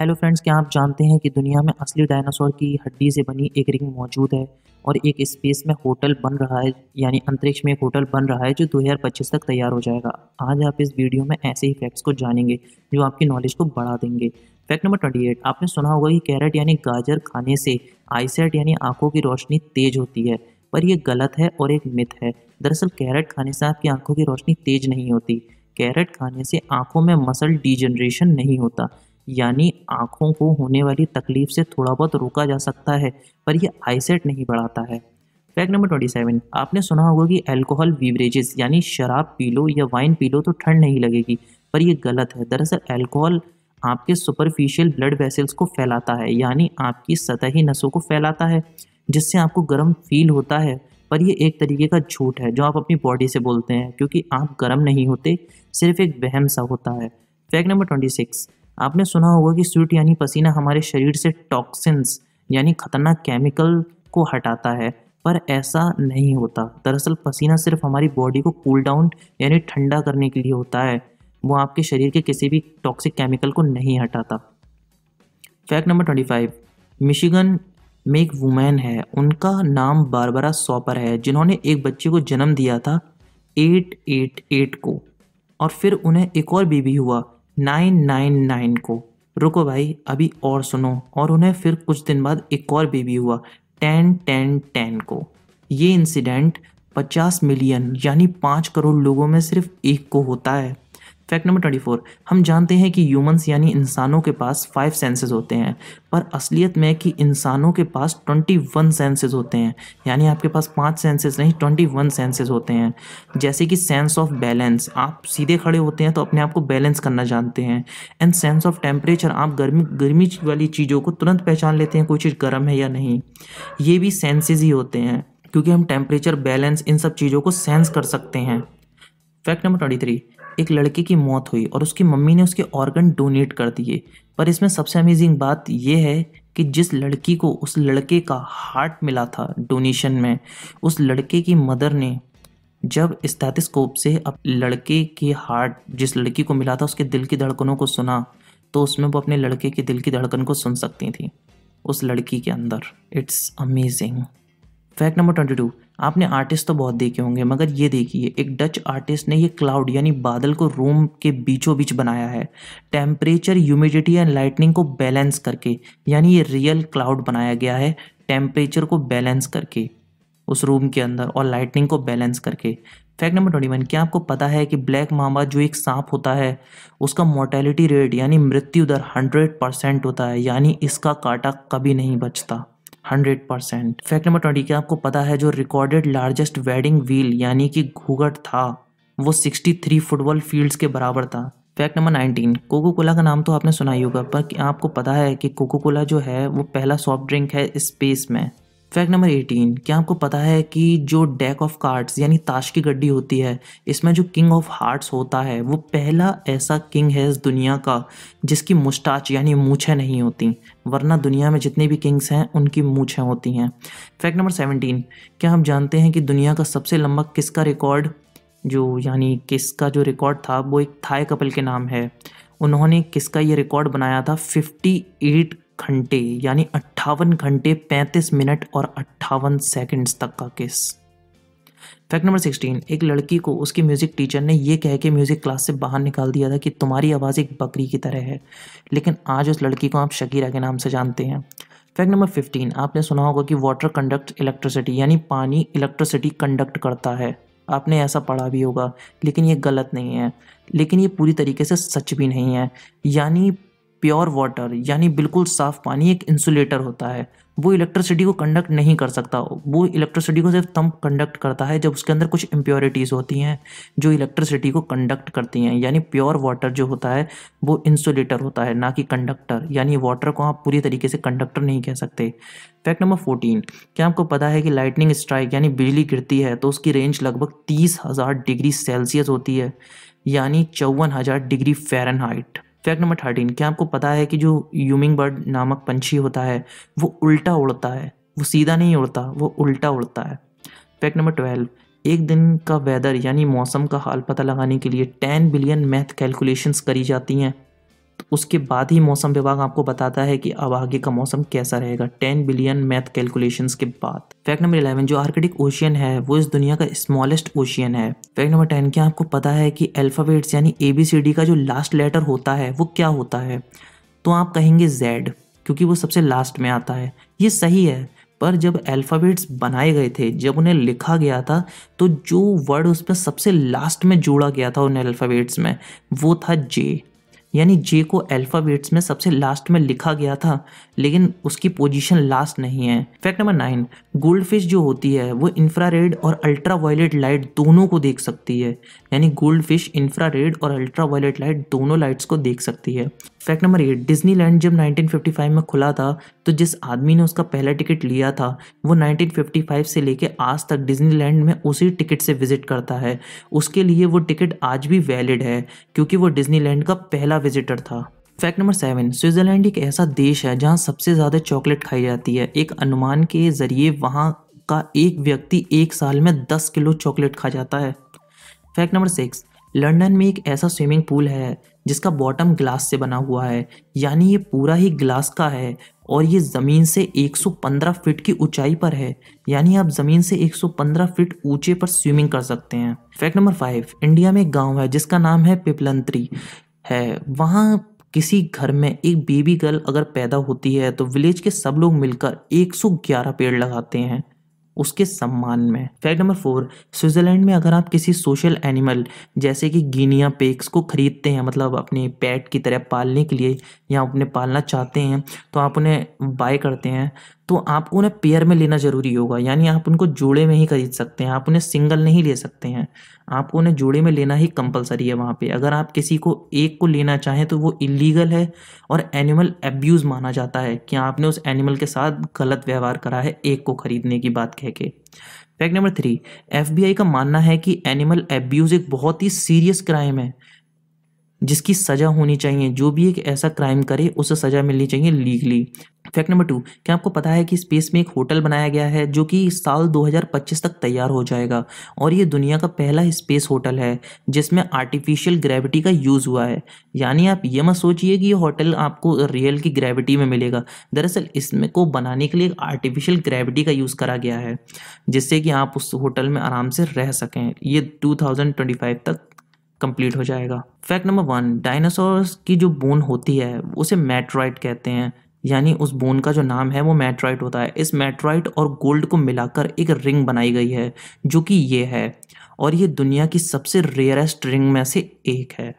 hello friends क्या आप जानते हैं कि दुनिया में असली डायनासोर की हड्डी से बनी एक रिंग मौजूद है और एक स्पेस में होटल बन रहा है यानी अंतरिक्ष में एक होटल बन रहा है जो 2025 तक तैयार हो जाएगा आज आप इस वीडियो में ऐसे ही फैक्ट्स को जानेंगे जो आपकी नॉलेज को बढ़ा देंगे फैक्ट नंबर एट आपने सुना होगा कि कैरेट यानी गाजर खाने से आईसेट यानी आंखों की रोशनी तेज होती है पर यह गलत है और एक मिथ है दरअसल कैरेट खाने से आपकी आंखों की रोशनी तेज नहीं होती कैरेट खाने से आंखों में मसल डीजनरेशन नहीं होता यानी आँखों को होने वाली तकलीफ से थोड़ा बहुत रोका जा सकता है पर यह आईसेट नहीं बढ़ाता है फैक्ट नंबर ट्वेंटी सेवन आपने सुना होगा कि अल्कोहल बीवरेजेस यानी शराब पी लो या वाइन पी लो तो ठंड नहीं लगेगी पर यह गलत है दरअसल अल्कोहल आपके सुपरफिशियल ब्लड वेसल्स को फैलाता है यानी आपकी सतही नसों को फैलाता है जिससे आपको गर्म फील होता है पर यह एक तरीके का झूठ है जो आप अपनी बॉडी से बोलते हैं क्योंकि आप गर्म नहीं होते सिर्फ एक वहम सा होता है फैक्ट नंबर ट्वेंटी सिक्स आपने सुना होगा कि स्वीट यानी पसीना हमारे शरीर से टॉक्सिन्स यानी खतरनाक केमिकल को हटाता है पर ऐसा नहीं होता दरअसल पसीना सिर्फ हमारी बॉडी को कूल डाउन यानी ठंडा करने के लिए होता है वो आपके शरीर के किसी भी टॉक्सिक केमिकल को नहीं हटाता fact number twenty five Michigan में एक वुमेन है उनका नाम बारबरा सॉपर है जिन्होंने एक बच्चे को जन्म दिया था एट एट एट को और फिर उन्हें एक और बेबी हुआ नाइन नाइन नाइन को रुको भाई अभी और सुनो और उन्हें फिर कुछ दिन बाद एक और बेबी हुआ टेन टेन टेन को ये इंसिडेंट 50 मिलियन यानी 5 करोड़ लोगों में सिर्फ एक को होता है फैक्ट नंबर ट्वेंटी फोर हम जानते हैं कि ह्यूमंस यानी इंसानों के पास फाइव सेंसेस होते हैं पर असलियत में कि इंसानों के पास ट्वेंटी वन सेंसेज होते हैं यानी आपके पास पाँच सेंसेज नहीं ट्वेंटी वन सेंसेज होते हैं जैसे कि सेंस ऑफ बैलेंस आप सीधे खड़े होते हैं तो अपने आप को बैलेंस करना जानते हैं एंड सेंस ऑफ टेम्परेचर आप गर्मी गर्मी वाली चीज़ों को तुरंत पहचान लेते हैं कोई चीज़ गर्म है या नहीं ये भी सेंसेज ही होते हैं क्योंकि हम टेम्परेचर बैलेंस इन सब चीज़ों को सेंस कर सकते हैं फैक्ट नंबर ट्वेंटी थ्री एक लड़के की मौत हुई और उसकी मम्मी ने उसके ऑर्गन डोनेट कर दिए पर इसमें सबसे अमेजिंग बात यह है कि जिस लड़की को उस लड़के का हार्ट मिला था डोनेशन में उस लड़के की मदर ने जब स्टैथिस्कोप से अब लड़के के हार्ट जिस लड़की को मिला था उसके दिल की धड़कनों को सुना तो उसमें वो अपने लड़के के दिल की धड़कन को सुन सकती थी उस लड़की के अंदर it's amazing fact number twenty two आपने आर्टिस्ट तो बहुत देखे होंगे मगर ये देखिए एक डच आर्टिस्ट ने ये क्लाउड यानी बादल को रोम के बीचों बीच बनाया है टेम्परेचर ह्यूमिडिटी एंड लाइटनिंग को बैलेंस करके यानी ये रियल क्लाउड बनाया गया है टेम्परेचर को बैलेंस करके उस रूम के अंदर और लाइटनिंग को बैलेंस करके फैक्ट नंबर ट्वेंटी वन क्या आपको पता है कि ब्लैक मामा जो एक सांप होता है उसका मोर्टेलिटी रेट यानी मृत्यु दर हंड्रेड परसेंट होता है यानी इसका काटा कभी नहीं बचता hundred percent fact number twenty क्या आपको पता है जो रिकॉर्डेड लार्जेस्ट वेडिंग व्हील यानी कि घूघट था वो सिक्सटी थ्री फुटबॉल फील्ड्स के बराबर था fact number nineteen Coca Cola का नाम तो आपने सुना ही होगा पर आपको पता है कि कोको कोला जो है वो पहला सॉफ्ट ड्रिंक है स्पेस में फैक्ट नंबर एटीन क्या आपको पता है कि जो डेक ऑफ कार्ड्स यानी ताश की गड्डी होती है इसमें जो किंग ऑफ हार्ट्स होता है वो पहला ऐसा किंग है इस दुनिया का जिसकी मुस्टाच यानी मूछें नहीं होती वरना दुनिया में जितने भी किंग्स हैं उनकी मूछें होती हैं फैक्ट नंबर सेवनटीन क्या हम जानते हैं कि दुनिया का सबसे लंबा किसका रिकॉर्ड जो यानी किसका जो रिकॉर्ड था वो एक थाई कपल के नाम है उन्होंने किसका ये रिकॉर्ड बनाया था 58 घंटे यानी अट्ठावन घंटे 35 मिनट और अट्ठावन सेकंड्स तक का केस फैक्ट नंबर सिक्सटीन एक लड़की को उसके म्यूज़िक टीचर ने यह कह के म्यूज़िक क्लास से बाहर निकाल दिया था कि तुम्हारी आवाज़ एक बकरी की तरह है लेकिन आज उस लड़की को आप शकीरा के नाम से जानते हैं फैक्ट नंबर फिफ्टीन आपने सुना होगा कि वाटर कंडक्ट इलेक्ट्रिसिटी यानी पानी इलेक्ट्रिसिटी कंडक्ट करता है आपने ऐसा पढ़ा भी होगा लेकिन ये गलत नहीं है लेकिन ये पूरी तरीके से सच भी नहीं है यानी प्योर वाटर यानी बिल्कुल साफ पानी एक इंसुलेटर होता है वो इलेक्ट्रिसिटी को कंडक्ट नहीं कर सकता वो इलेक्ट्रिसिटी को सिर्फ तम कंडक्ट करता है जब उसके अंदर कुछ इम्प्योरिटीज़ होती हैं जो इलेक्ट्रिसिटी को कंडक्ट करती हैं यानी प्योर वाटर जो होता है वो इंसुलेटर होता है ना कि कंडक्टर यानी वाटर को आप पूरी तरीके से कंडक्टर नहीं कह सकते फैक्ट नंबर फोर्टीन क्या आपको पता है कि लाइटनिंग स्ट्राइक यानी बिजली गिरती है तो उसकी रेंज लगभग तीस हज़ार डिग्री सेल्सियस होती है यानी चौवन हज़ार degree height fact number thirteen क्या आपको पता है कि जो यूमिंग बर्ड नामक पंछी होता है वो उल्टा उड़ता है वो सीधा नहीं उड़ता वो उल्टा उड़ता है फैक्ट नंबर ट्वेल्व एक दिन का वेदर यानी मौसम का हाल पता लगाने के लिए टेन बिलियन मैथ कैलकुलेशंस करी जाती हैं उसके बाद ही मौसम विभाग आपको बताता है कि अब आगे का मौसम कैसा रहेगा टेन बिलियन मैथ कैलकुलेशन के बाद फैक्ट नंबर इलेवन जो आर्कटिक ओशियन है वो इस दुनिया का स्मॉलेस्ट ओशियन है फैक्ट नंबर टेन क्या आपको पता है कि अल्फ़ाबेट्स यानी ए बी सी डी का जो लास्ट लेटर होता है वो क्या होता है तो आप कहेंगे जेड क्योंकि वो सबसे लास्ट में आता है ये सही है पर जब अल्फ़ाबेट्स बनाए गए थे जब उन्हें लिखा गया था तो जो वर्ड उसमें सबसे लास्ट में जोड़ा गया था उन अल्फ़ाबेट्स में वो था जे यानी जे को अल्फ़ाबेट्स में सबसे लास्ट में लिखा गया था लेकिन उसकी पोजीशन लास्ट नहीं है fact number nine goldfish जो होती है वो इंफ्रा और अल्ट्रा वायलेट लाइट दोनों को देख सकती है यानी गोल्ड फिश इंफ्रा और अल्ट्रा वायलेट लाइट दोनों लाइट्स को देख सकती है फैक्ट नंबर एट डिज्नीलैंड जब 1955 में खुला था तो जिस आदमी ने उसका पहला टिकट लिया था वो 1955 से लेके आज तक डिज्नीलैंड में उसी टिकट से विजिट करता है उसके लिए वो टिकट आज भी वैलिड है क्योंकि वो डिज्नीलैंड का पहला पहला विजिटर था फैक्ट नंबर सेवन स्विट्ज़रलैंड एक ऐसा देश है जहाँ सबसे ज़्यादा चॉकलेट खाई जाती है एक अनुमान के ज़रिए वहाँ का एक व्यक्ति एक साल में दस किलो चॉकलेट खा जाता है फैक्ट नंबर सिक्स लंदन में एक ऐसा स्विमिंग पूल है जिसका बॉटम ग्लास से बना हुआ है यानी ये पूरा ही ग्लास का है और ये ज़मीन से 115 फीट की ऊंचाई पर है यानी आप ज़मीन से 115 फीट ऊंचे पर स्विमिंग कर सकते हैं फैक्ट नंबर फाइव इंडिया में एक गांव है जिसका नाम है पिपलंत्री है वहाँ किसी घर में एक बेबी गर्ल अगर पैदा होती है तो विलेज के सब लोग मिलकर 111 पेड़ लगाते हैं उसके सम्मान में फैक्ट नंबर फोर स्विट्ज़रलैंड में अगर आप किसी सोशल एनिमल जैसे कि गिनिया पेक्स को ख़रीदते हैं मतलब अपने पेट की तरह पालने के लिए या अपने पालना चाहते हैं तो आप उन्हें बाय करते हैं तो आपको उन्हें पेयर में लेना ज़रूरी होगा यानी आप उनको जोड़े में ही खरीद सकते हैं आप उन्हें सिंगल नहीं ले सकते हैं आपको उन्हें जोड़े में लेना ही कंपलसरी है वहाँ पे अगर आप किसी को एक को लेना चाहें तो वो इलीगल है और एनिमल एब्यूज़ माना जाता है कि आपने उस एनिमल के साथ गलत व्यवहार करा है एक को ख़रीदने की बात कह के फैक्ट नंबर थ्री एफ का मानना है कि एनिमल एब्यूज़ एक बहुत ही सीरियस क्राइम है जिसकी सज़ा होनी चाहिए जो भी एक ऐसा क्राइम करे उसे सज़ा मिलनी चाहिए लीगली फैक्ट नंबर टू क्या आपको पता है कि स्पेस में एक होटल बनाया गया है जो कि साल 2025 तक तैयार हो जाएगा और ये दुनिया का पहला स्पेस होटल है जिसमें आर्टिफिशियल ग्रेविटी का यूज़ हुआ है यानी आप ये मत सोचिए कि ये होटल आपको रियल की ग्रेविटी में मिलेगा दरअसल इसमें को बनाने के लिए आर्टिफिशियल ग्रेविटी का यूज़ करा गया है जिससे कि आप उस होटल में आराम से रह सकें ये टू तक कंप्लीट हो जाएगा फैक्ट नंबर वन डायनासोर्स की जो बोन होती है उसे मेट्राइट कहते हैं यानी उस बोन का जो नाम है वो मेट्राइट होता है इस मेट्राइट और गोल्ड को मिलाकर एक रिंग बनाई गई है जो कि ये है और ये दुनिया की सबसे रेयरेस्ट रिंग में से एक है